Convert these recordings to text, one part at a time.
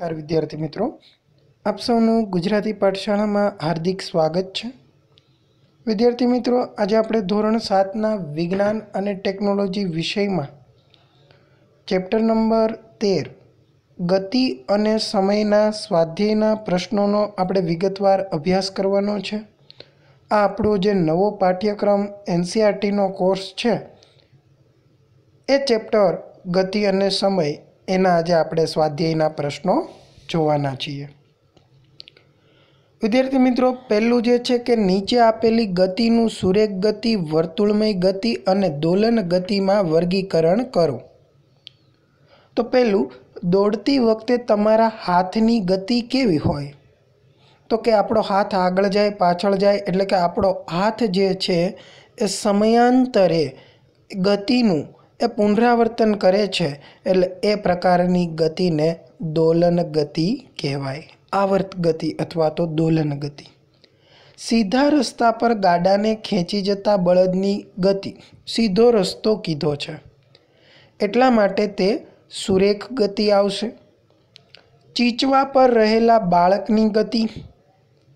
car વિદ્યાર્થી મિત્રો આપ સૌનું ગુજરાતી પાઠશાળામાં હાર્દિક સ્વાગત છે વિદ્યાર્થી મિત્રો આજે આપણે ધોરણ સાતના વિજ્ઞાન અને ટેકનોલોજી વિષયમાં ચેપ્ટર નંબર તેર ગતિ અને સમયના સ્વાધ્યાયના પ્રશ્નોનો આપણે વિગતવાર અભ્યાસ કરવાનો છે આ આપણો જે નવો પાઠ્યક્રમ એનસીઆરટીનો કોર્સ છે એ ચેપ્ટર ગતિ અને સમય એના આજે આપણે સ્વાધ્યાયના પ્રશ્નો જોવાના છીએ વિદ્યાર્થી મિત્રો પહેલું જે છે કે નીચે આપેલી ગતિનું સુરેખ ગતિ વર્તુળમય ગતિ અને દોલન ગતિમાં વર્ગીકરણ કરો તો પહેલું દોડતી વખતે તમારા હાથની ગતિ કેવી હોય તો કે આપણો હાથ આગળ જાય પાછળ જાય એટલે કે આપણો હાથ જે છે એ સમયાંતરે ગતિનું એ પુનરાવર્તન કરે છે એટલે એ પ્રકારની ગતિને દોલન ગતિ કહેવાય આવર્ત ગતિ અથવા તો દોલન ગતિ સીધા રસ્તા પર ગાડાને ખેંચી જતા બળદની ગતિ સીધો રસ્તો કીધો છે એટલા માટે તે સુરેખ ગતિ આવશે ચીચવા પર રહેલા બાળકની ગતિ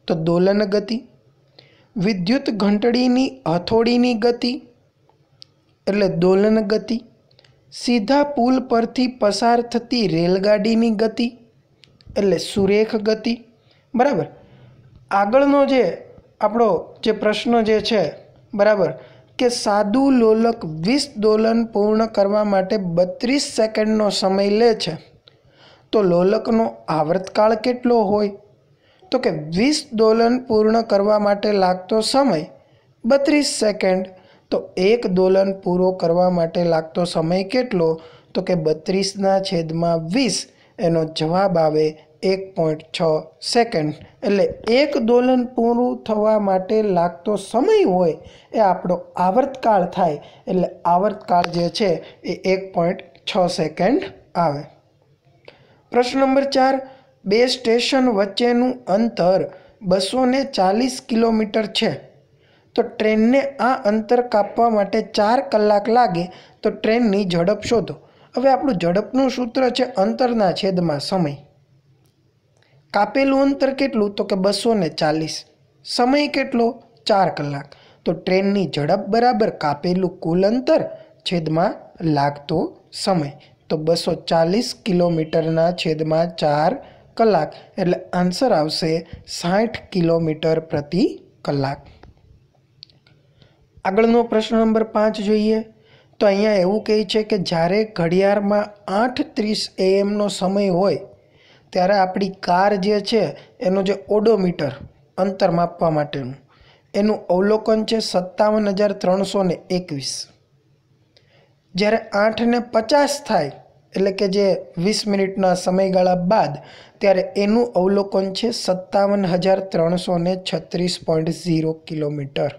તો દોલન ગતિ વિદ્યુત ઘંટડીની હથોડીની ગતિ એટલે દોલન ગતિ સીધા પુલ પરથી પસાર થતી રેલગાડીની ગતિ એટલે સુરેખ ગતિ બરાબર આગળનો જે આપણો જે પ્રશ્ન જે છે બરાબર કે સાદું લોલક વીસ દોલન પૂર્ણ કરવા માટે બત્રીસ સેકન્ડનો સમય લે છે તો લોલકનો આવર્તકાળ કેટલો હોય તો કે વીસ દોલન પૂર્ણ કરવા માટે લાગતો સમય બત્રીસ સેકન્ડ તો એક દોલન પૂરો કરવા માટે લાગતો સમય કેટલો તો કે બત્રીસના છેદમાં વીસ એનો જવાબ આવે એક પોઈન્ટ છ સેકન્ડ એટલે એક દોલન પૂરું થવા માટે લાગતો સમય હોય એ આપણો આવર્તકાળ થાય એટલે આવર્તકાળ જે છે એ એક પોઈન્ટ છ સેકન્ડ આવે પ્રશ્ન નંબર ચાર બે સ્ટેશન વચ્ચેનું અંતર બસો ચાલીસ કિલોમીટર છે તો ટ્રેનને આ અંતર કાપવા માટે ચાર કલાક લાગે તો ટ્રેનની ઝડપ શોધો હવે આપણું ઝડપનું સૂત્ર છે અંતરના છેદમાં સમય કાપેલું અંતર કેટલું તો કે બસો ને ચાલીસ સમય કેટલો ચાર કલાક તો ટ્રેનની ઝડપ બરાબર કાપેલું કુલ અંતર છેદમાં લાગતો સમય તો બસો ચાલીસ કિલોમીટરના છેદમાં ચાર કલાક એટલે આન્સર આવશે સાઠ કિલોમીટર પ્રતિ કલાક આગળનો પ્રશ્ન નંબર પાંચ જોઈએ તો અહીંયા એવું કહે છે કે જ્યારે ઘડિયાળમાં આઠ ત્રીસ એએમનો સમય હોય ત્યારે આપણી કાર જે છે એનો જે ઓડોમીટર અંતર માપવા માટેનું એનું અવલોકન છે સત્તાવન હજાર ત્રણસો ને એકવીસ જ્યારે આઠને પચાસ થાય એટલે કે જે વીસ મિનિટના સમયગાળા બાદ ત્યારે એનું અવલોકન છે સત્તાવન હજાર ત્રણસો છત્રીસ પોઈન્ટ ઝીરો કિલોમીટર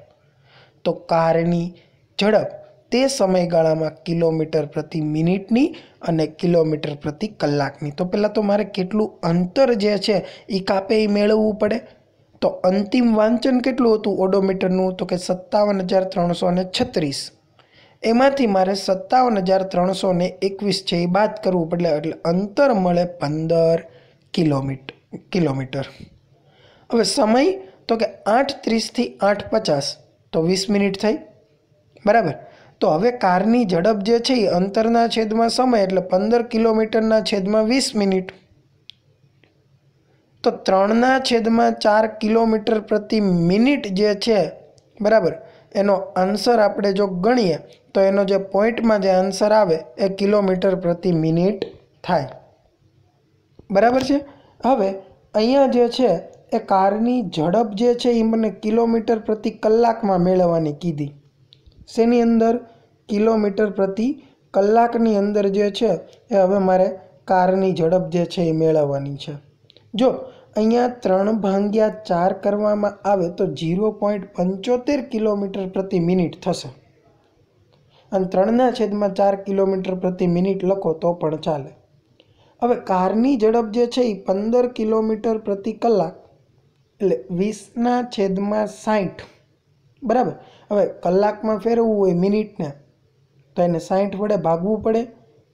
તો કારની ઝડપ તે સમયગાળામાં કિલોમીટર પ્રતિ મિનિટની અને કિલોમીટર પ્રતિ કલાકની તો પહેલાં તો મારે કેટલું અંતર જે છે એ કાપે એ મેળવવું પડે તો અંતિમ વાંચન કેટલું હતું ઓડોમીટરનું તો કે સત્તાવન હજાર ત્રણસો ને છત્રીસ એમાંથી મારે સત્તાવન હજાર ત્રણસો ને એકવીસ છે એ બાદ કરવું પડે એટલે અંતર મળે પંદર કિલોમીટર કિલોમીટર હવે સમય તો કે આઠ ત્રીસથી આઠ પચાસ તો વીસ મિનિટ થઈ બરાબર તો હવે કારની ઝડપ જે છે એ અંતરના છેદમાં સમય એટલે પંદર કિલોમીટરના છેદમાં વીસ મિનિટ તો ત્રણના છેદમાં ચાર કિલોમીટર પ્રતિ મિનિટ જે છે બરાબર એનો આન્સર આપણે જો ગણીએ તો એનો જે પોઈન્ટમાં જે આન્સર આવે એ કિલોમીટર પ્રતિ મિનિટ થાય બરાબર છે હવે અહીંયા જે છે એ કારની ઝડપ જે છે એ મને કિલોમીટર પ્રતિ કલાકમાં મેળવવાની કીધી શેની અંદર કિલોમીટર પ્રતિ કલાકની અંદર જે છે એ હવે મારે કારની ઝડપ જે છે એ મેળવવાની છે જો અહીંયા ત્રણ ભાંગ્યા ચાર કરવામાં આવે તો ઝીરો પોઈન્ટ પંચોતેર કિલોમીટર પ્રતિ મિનિટ થશે અને ત્રણના છેદમાં ચાર કિલોમીટર પ્રતિ મિનિટ લખો તો પણ ચાલે હવે કારની ઝડપ જે છે એ પંદર કિલોમીટર પ્રતિ કલાક એટલે વીસના છેદમાં સાઠ બરાબર હવે કલાકમાં ફેરવવું હોય મિનિટને તો એને સાઠ વડે ભાગવું પડે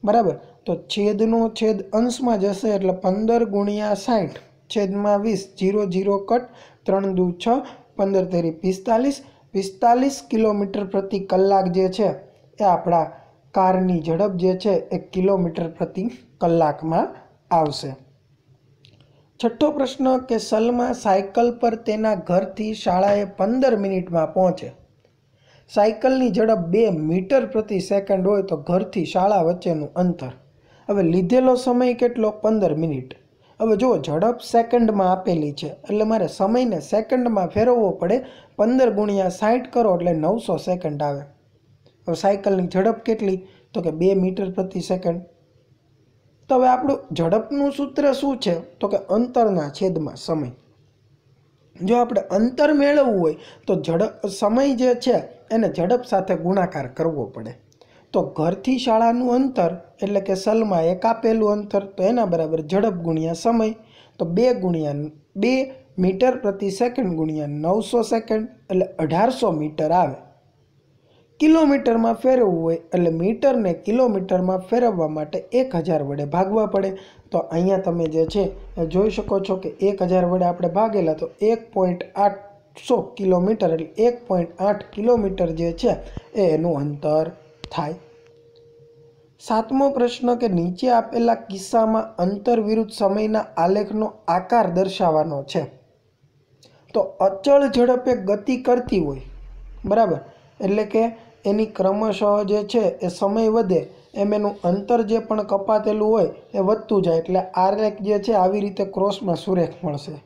બરાબર તો છેદનો છેદ અંશમાં જશે એટલે પંદર ગુણ્યા સાઠ છેદમાં વીસ જીરો જીરો કટ ત્રણ દુ છ પંદર તેરી પિસ્તાલીસ પિસ્તાલીસ કિલોમીટર પ્રતિ કલાક જે છે એ આપણા કારની ઝડપ જે છે એ કિલોમીટર પ્રતિ કલાકમાં આવશે છઠ્ઠો પ્રશ્ન કે સલમા સાયકલ પર તેના ઘરથી શાળાએ પંદર મિનિટમાં પહોંચે સાયકલની ઝડપ બે મીટર પ્રતિ સેકન્ડ હોય તો ઘરથી શાળા વચ્ચેનું અંતર હવે લીધેલો સમય કેટલો પંદર મિનિટ હવે જો ઝડપ સેકન્ડમાં આપેલી છે એટલે મારે સમયને સેકન્ડમાં ફેરવવો પડે પંદર ગુણ્યા સાઠ કરો એટલે નવસો સેકન્ડ આવે હવે સાયકલની ઝડપ કેટલી તો કે બે મીટર પ્રતિ સેકન્ડ તો હવે આપણું ઝડપનું સૂત્ર શું છે તો કે અંતરના છેદમાં સમય જો આપણે અંતર મેળવવું હોય તો ઝડપ સમય જે છે એને ઝડપ સાથે ગુણાકાર કરવો પડે તો ઘરથી શાળાનું અંતર એટલે કે સલમાં એક આપેલું અંતર તો એના બરાબર ઝડપ ગુણ્યા સમય તો બે ગુણ્યા બે મીટર પ્રતિ સેકન્ડ ગુણ્યા નવસો સેકન્ડ એટલે અઢારસો મીટર આવે કિલોમીટરમાં ફેરવવું હોય એટલે મીટરને કિલોમીટરમાં ફેરવવા માટે એક હજાર વડે ભાગવા પડે તો અહીંયા તમે જે છે એ જોઈ શકો છો કે એક હજાર વડે આપણે ભાગેલા તો એક પોઈન્ટ આઠસો કિલોમીટર એટલે એક પોઈન્ટ આઠ કિલોમીટર જે છે એ એનું અંતર થાય સાતમો પ્રશ્ન કે નીચે આપેલા કિસ્સામાં અંતર વિરુદ્ધ સમયના આલેખનો આકાર દર્શાવવાનો છે તો અચળ ઝડપે ગતિ કરતી હોય બરાબર એટલે કે એની ક્રમશઃ જે છે એ સમય વધે એમ એનું અંતર જે પણ કપાતેલું હોય એ વધતું જાય એટલે આરેક જે છે આવી રીતે ક્રોસમાં સુરેખ મળશે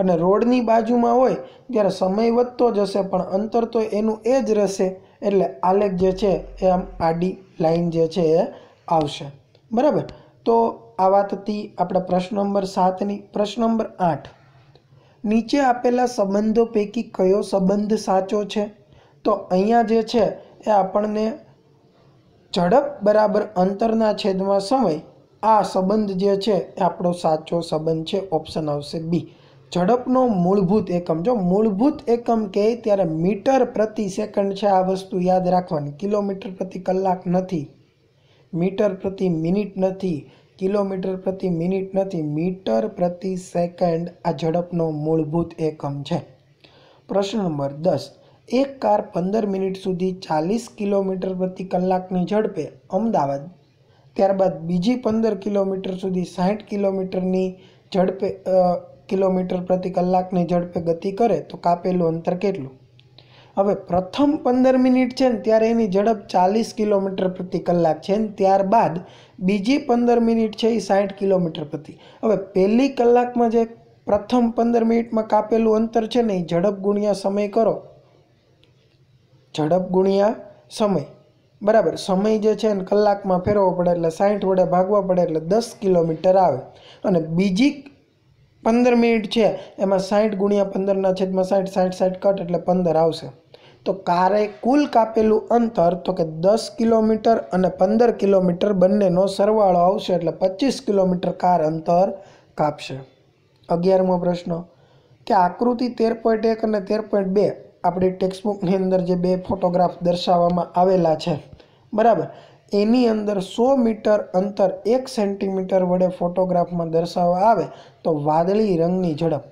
અને રોડની બાજુમાં હોય ત્યારે સમય વધતો જશે પણ અંતર તો એનું એ જ રહેશે એટલે આલેખ જે છે એ આમ આડી લાઈન જે છે એ આવશે બરાબર તો આ વાતથી હતી આપણે પ્રશ્ન નંબર સાતની પ્રશ્ન નંબર આઠ નીચે આપેલા સંબંધો પૈકી કયો સંબંધ સાચો છે તો અહીંયા જે છે એ આપણને ઝડપ બરાબર અંતરના છેદમાં સમય આ સંબંધ જે છે એ આપણો સાચો સંબંધ છે ઓપ્શન આવશે બી ઝડપનો મૂળભૂત એકમ જો મૂળભૂત એકમ કહે ત્યારે મીટર પ્રતિ સેકન્ડ છે આ વસ્તુ યાદ રાખવાની કિલોમીટર પ્રતિ કલાક નથી મીટર પ્રતિ મિનિટ નથી કિલોમીટર પ્રતિ મિનિટ નથી મીટર પ્રતિ સેકન્ડ આ ઝડપનો મૂળભૂત એકમ છે પ્રશ્ન નંબર દસ એક કાર પંદર મિનિટ સુધી ચાલીસ કિલોમીટર પ્રતિ કલાકની ઝડપે અમદાવાદ ત્યારબાદ બીજી પંદર કિલોમીટર સુધી સાહીઠ કિલોમીટરની ઝડપે કિલોમીટર પ્રતિ કલાકની ઝડપે ગતિ કરે તો કાપેલું અંતર કેટલું હવે પ્રથમ પંદર મિનિટ છે ને ત્યારે એની ઝડપ ચાલીસ કિલોમીટર પ્રતિ કલાક છે ને ત્યારબાદ બીજી પંદર મિનિટ છે એ સાઠ કિલોમીટર પ્રતિ હવે પહેલી કલાકમાં જે પ્રથમ પંદર મિનિટમાં કાપેલું અંતર છે ને એ ઝડપ ગુણ્યા સમય કરો ઝડપ ગુણ્યા સમય બરાબર સમય જે છે એને કલાકમાં ફેરવો પડે એટલે સાઠ વડે ભાગવા પડે એટલે દસ કિલોમીટર આવે અને બીજી પંદર મિનિટ છે એમાં સાઠ ગુણ્યા પંદરના છેદમાં સાઠ સાઠ સાઠ કટ એટલે પંદર આવશે તો કારે કુલ કાપેલું અંતર તો કે દસ કિલોમીટર અને પંદર કિલોમીટર બંનેનો સરવાળો આવશે એટલે પચીસ કિલોમીટર કાર અંતર કાપશે અગિયારમો પ્રશ્ન કે આકૃતિ તેર પોઈન્ટ એક અને તેર પોઈન્ટ બે આપણી ટેક્સ્ટબુકની અંદર જે બે ફોટોગ્રાફ દર્શાવવામાં આવેલા છે બરાબર એની અંદર સો મીટર અંતર એક સેન્ટીમીટર વડે ફોટોગ્રાફમાં દર્શાવવા આવે તો વાદળી રંગની ઝડપ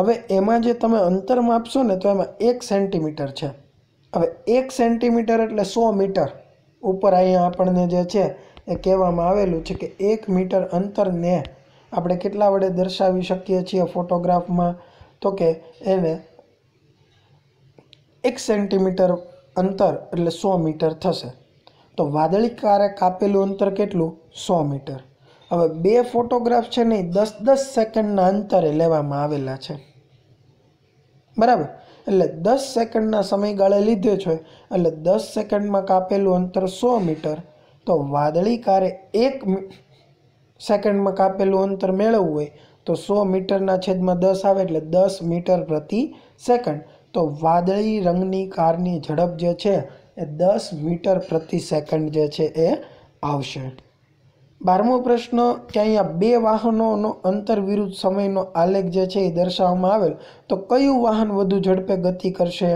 હવે એમાં જે તમે અંતર માપશો ને તો એમાં એક સેન્ટીમીટર છે હવે એક સેન્ટીમીટર એટલે સો મીટર ઉપર અહીંયા આપણને જે છે એ કહેવામાં આવેલું છે કે એક મીટર અંતરને આપણે કેટલા વડે દર્શાવી શકીએ છીએ ફોટોગ્રાફમાં તો કે એને એક સેન્ટીમીટર અંતર એટલે સો મીટર થશે તો વાદળી કારે કાપેલું અંતર કેટલું સો મીટર હવે બે ફોટોગ્રાફ છે ને દસ દસ સેકન્ડના અંતરે લેવામાં આવેલા છે બરાબર એટલે દસ સેકન્ડના સમયગાળે લીધે છે એટલે દસ સેકન્ડમાં કાપેલું અંતર સો મીટર તો વાદળી કારે એક સેકન્ડમાં કાપેલું અંતર મેળવવું હોય તો સો મીટરના છેદમાં દસ આવે એટલે દસ મીટર પ્રતિ સેકન્ડ તો વાદળી રંગની કારની ઝડપ જે છે એ દસ મીટર પ્રતિ સેકન્ડ જે છે એ આવશે બારમો પ્રશ્ન કે અહીંયા બે વાહનોનો અંતર વિરુદ્ધ સમયનો આલેખ જે છે એ દર્શાવવામાં આવેલ તો કયું વાહન વધુ ઝડપે ગતિ કરશે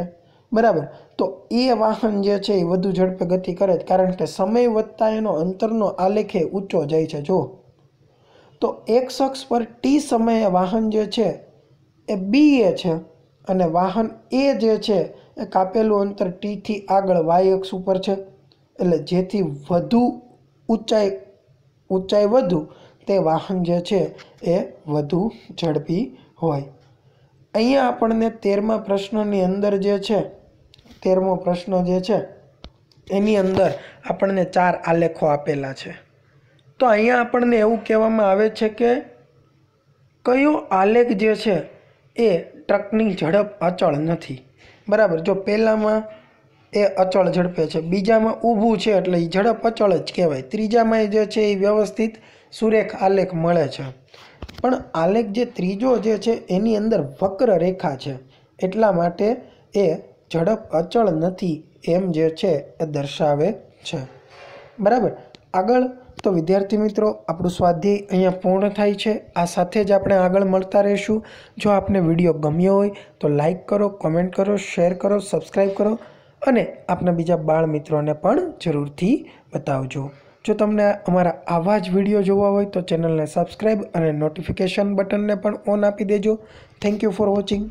બરાબર તો એ વાહન જે છે એ વધુ ઝડપે ગતિ કરે જ કારણ કે સમય વધતા એનો અંતરનો આલેખ એ ઊંચો જાય છે જો તો એક શખ્સ પર ટી સમયે વાહન જે છે એ બી એ છે અને વાહન એ જે છે એ કાપેલું અંતર ટીથી આગળ વાય અક્ષ ઉપર છે એટલે જેથી વધુ ઊંચાઈ ઊંચાઈ વધુ તે વાહન જે છે એ વધુ ઝડપી હોય અહીંયા આપણને તેરમા પ્રશ્નની અંદર જે છે તેરમો પ્રશ્ન જે છે એની અંદર આપણને ચાર આલેખો આપેલા છે તો અહીંયા આપણને એવું કહેવામાં આવે છે કે કયો આલેખ જે છે એ ટ્રકની ઝડપ અચળ નથી બરાબર જો પહેલાંમાં એ અચળ ઝડપે છે બીજામાં ઊભું છે એટલે એ ઝડપ અચળ જ કહેવાય ત્રીજામાં જે છે એ વ્યવસ્થિત સુરેખ આલેખ મળે છે પણ આલેખ જે ત્રીજો જે છે એની અંદર વક્ર રેખા છે એટલા માટે એ ઝડપ અચળ નથી એમ જે છે એ દર્શાવે છે બરાબર આગળ તો વિદ્યાર્થી મિત્રો આપણું સ્વાધ્યાય અહીંયા પૂર્ણ થાય છે આ સાથે જ આપણે આગળ મળતા રહીશું જો આપને વિડીયો ગમ્યો હોય તો લાઈક કરો કોમેન્ટ કરો શેર કરો સબસ્ક્રાઈબ કરો અને આપના બીજા બાળ મિત્રોને પણ જરૂરથી બતાવજો જો તમને અમારા આવા જ વિડીયો જોવા હોય તો ચેનલને સબસ્ક્રાઈબ અને નોટિફિકેશન બટનને પણ ઓન આપી દેજો થેન્ક યુ ફોર વોચિંગ